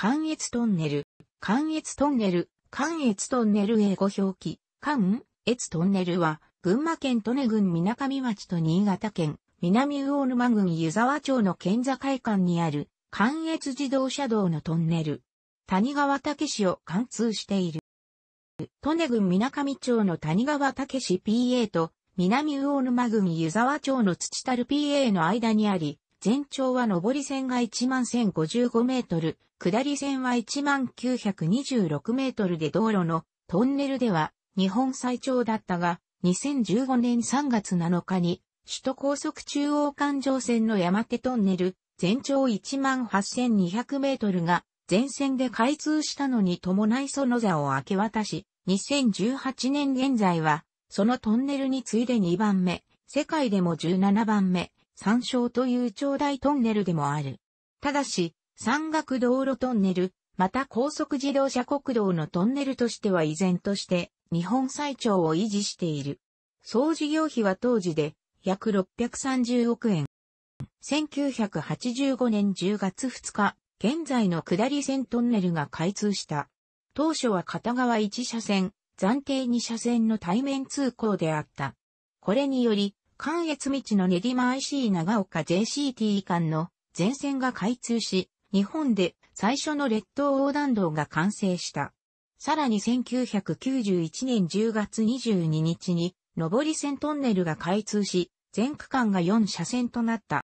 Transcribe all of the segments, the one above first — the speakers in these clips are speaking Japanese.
関越トンネル、関越トンネル、関越トンネル英語表記、関越トンネルは、群馬県利根郡水上町と新潟県、南魚沼郡湯沢町の県境間にある、関越自動車道のトンネル。谷川武市を貫通している。利根郡水上町の谷川武市 PA と、南魚沼郡湯沢町の土樽 PA の間にあり、全長は上り線が11,055メートル、下り線は1926メートルで道路のトンネルでは日本最長だったが、2015年3月7日に首都高速中央環状線の山手トンネル、全長18,200メートルが全線で開通したのに伴いその座を明け渡し、2018年現在は、そのトンネルに次いで2番目、世界でも17番目、山椒という長大トンネルでもある。ただし、山岳道路トンネル、また高速自動車国道のトンネルとしては依然として、日本最長を維持している。総事業費は当時で約630億円。1985年10月2日、現在の下り線トンネルが開通した。当初は片側1車線、暫定2車線の対面通行であった。これにより、関越道の練馬 IC 長岡 JCT 間の全線が開通し、日本で最初の列島横断道が完成した。さらに1991年10月22日に、上り線トンネルが開通し、全区間が4車線となった。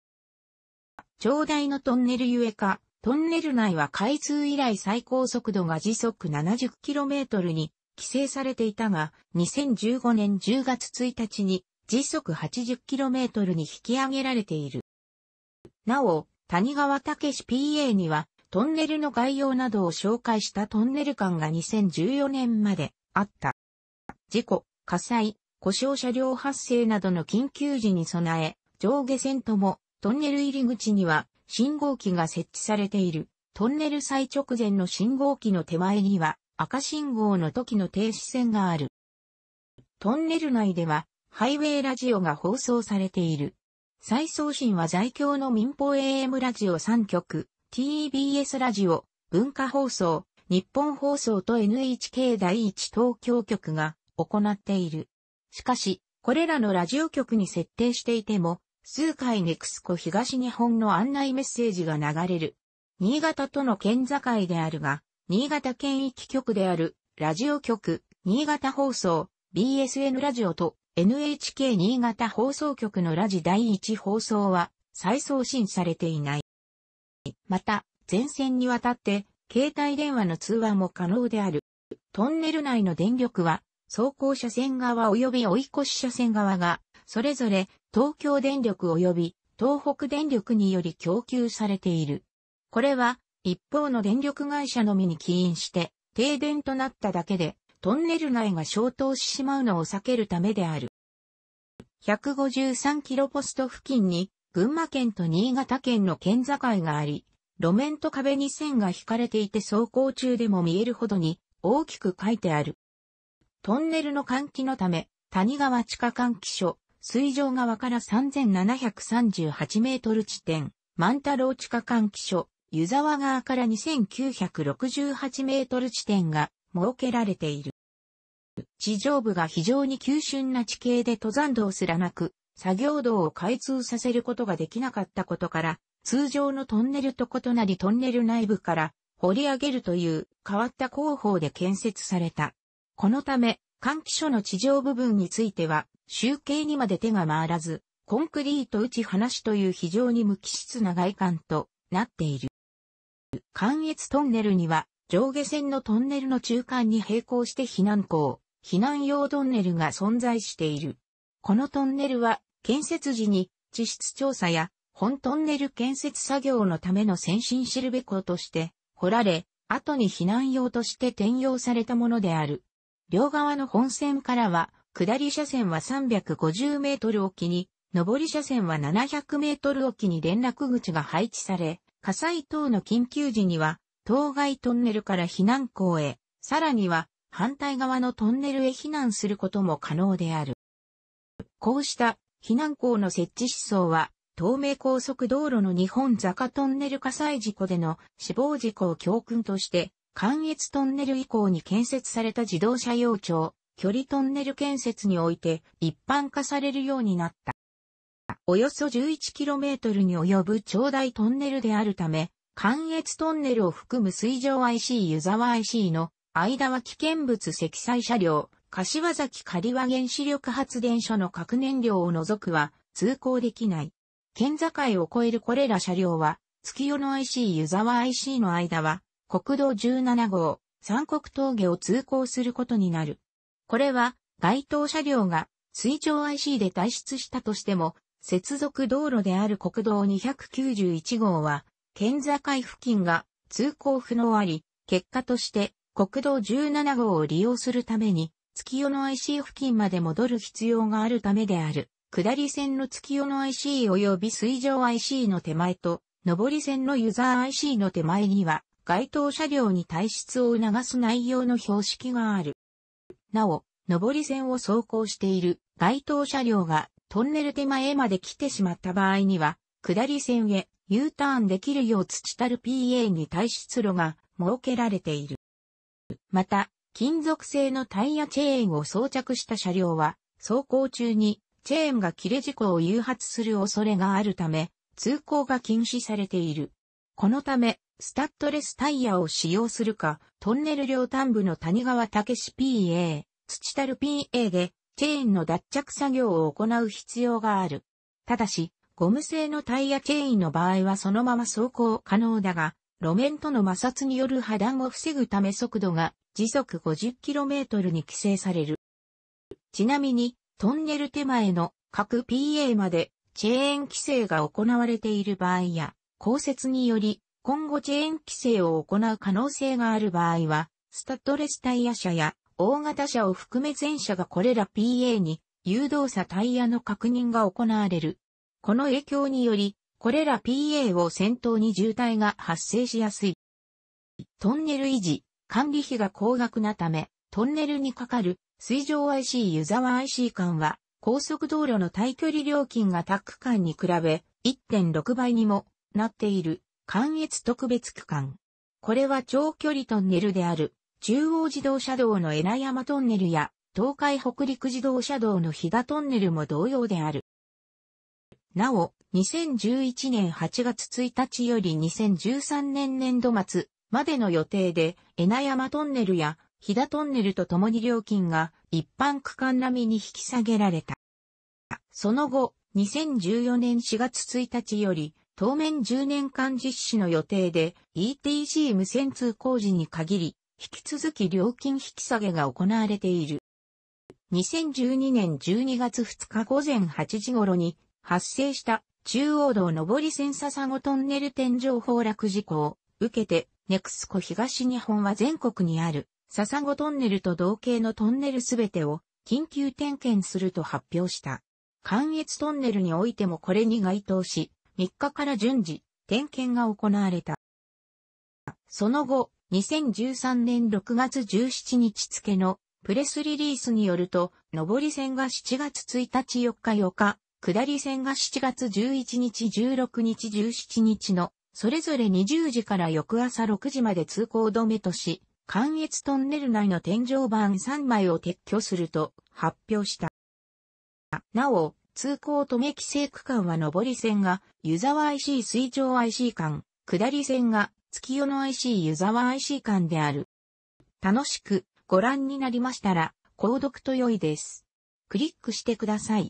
長大のトンネルゆえか、トンネル内は開通以来最高速度が時速 70km に規制されていたが、2015年10月1日に時速 80km に引き上げられている。なお、谷川武 PA には、トンネルの概要などを紹介したトンネル間が2014年まであった。事故、火災、故障車両発生などの緊急時に備え、上下線ともトンネル入り口には信号機が設置されている。トンネル最直前の信号機の手前には赤信号の時の停止線がある。トンネル内ではハイウェイラジオが放送されている。再送信は在京の民放 AM ラジオ3局、TBS ラジオ、文化放送、日本放送と NHK 第一東京局が行っている。しかし、これらのラジオ局に設定していても、数回ネクスコ東日本の案内メッセージが流れる。新潟との県境であるが、新潟県域局である、ラジオ局、新潟放送、BSN ラジオと NHK 新潟放送局のラジ第1放送は再送信されていない。また、全線にわたって携帯電話の通話も可能である。トンネル内の電力は走行車線側及び追い越し車線側がそれぞれ東京電力及び東北電力により供給されている。これは一方の電力会社のみに起因して停電となっただけでトンネル内が消灯ししまうのを避けるためである。153キロポスト付近に群馬県と新潟県の県境があり、路面と壁に線が引かれていて走行中でも見えるほどに大きく書いてある。トンネルの換気のため、谷川地下換気所、水上側から3738メートル地点、万太郎地下換気所、湯沢側から2968メートル地点が設けられている。地上部が非常に急峻な地形で登山道すらなく、作業道を開通させることができなかったことから、通常のトンネルと異なりトンネル内部から掘り上げるという変わった工法で建設された。このため、換気所の地上部分については、集計にまで手が回らず、コンクリート打ち離しという非常に無機質な外観となっている。関越トンネルには、上下線のトンネルの中間に並行して避難港、避難用トンネルが存在している。このトンネルは建設時に地質調査や本トンネル建設作業のための先進シルベ港として掘られ、後に避難用として転用されたものである。両側の本線からは、下り車線は350メートル沖きに、上り車線は700メートル沖きに連絡口が配置され、火災等の緊急時には、当該トンネルから避難港へ、さらには反対側のトンネルへ避難することも可能である。こうした避難校の設置思想は、東名高速道路の日本坂トンネル火災事故での死亡事故を教訓として、関越トンネル以降に建設された自動車用庁、距離トンネル建設において一般化されるようになった。およそ 11km に及ぶ長大トンネルであるため、関越トンネルを含む水上 IC 湯沢 IC の間は危険物積載車両、柏崎刈羽原子力発電所の核燃料を除くは通行できない。県境を越えるこれら車両は、月夜の IC 湯沢 IC の間は、国道17号、三国峠を通行することになる。これは、該当車両が水上 IC で退出したとしても、接続道路である国道291号は、県境付近が通行不能あり、結果として国道17号を利用するために、月夜の IC 付近まで戻る必要があるためである。下り線の月夜の IC 及び水上 IC の手前と、上り線のユーザー IC の手前には、該当車両に退出を促す内容の標識がある。なお、上り線を走行している該当車両がトンネル手前まで来てしまった場合には、下り線へ U ターンできるよう土たる PA に退出路が設けられている。また、金属製のタイヤチェーンを装着した車両は、走行中にチェーンが切れ事故を誘発する恐れがあるため、通行が禁止されている。このため、スタッドレスタイヤを使用するか、トンネル両端部の谷川武史 PA、土樽 PA で、チェーンの脱着作業を行う必要がある。ただし、ゴム製のタイヤチェーンの場合はそのまま走行可能だが、路面との摩擦による破断を防ぐため速度が時速 50km に規制される。ちなみに、トンネル手前の各 PA までチェーン規制が行われている場合や、降雪により今後チェーン規制を行う可能性がある場合は、スタッドレスタイヤ車や大型車を含め全車がこれら PA に誘導車タイヤの確認が行われる。この影響により、これら PA を先頭に渋滞が発生しやすい。トンネル維持、管理費が高額なため、トンネルにかかる水上 IC 湯沢 IC 間は、高速道路の対距離料金がタック間に比べ1.6倍にもなっている関越特別区間。これは長距離トンネルである中央自動車道の枝山トンネルや東海北陸自動車道の飛騨トンネルも同様である。なお、2011年8月1日より2013年年度末までの予定で、江名山トンネルや飛田トンネルとともに料金が一般区間並みに引き下げられた。その後、2014年4月1日より、当面10年間実施の予定で ETC 無線通工事に限り、引き続き料金引き下げが行われている。2012年12月2日午前8時頃に発生した中央道上り線笹子トンネル天井崩落事故を受けて、ネクスコ東日本は全国にある笹子トンネルと同型のトンネルすべてを緊急点検すると発表した。関越トンネルにおいてもこれに該当し、3日から順次、点検が行われた。その後、2013年6月17日付のプレスリリースによると、上り線が7月1日4日4日、下り線が7月11日16日17日の、それぞれ20時から翌朝6時まで通行止めとし、関越トンネル内の天井板3枚を撤去すると発表した。なお、通行止め規制区間は上り線が湯沢 IC 水上 IC 間、下り線が月夜の IC 湯沢 IC 間である。楽しくご覧になりましたら、購読と良いです。クリックしてください。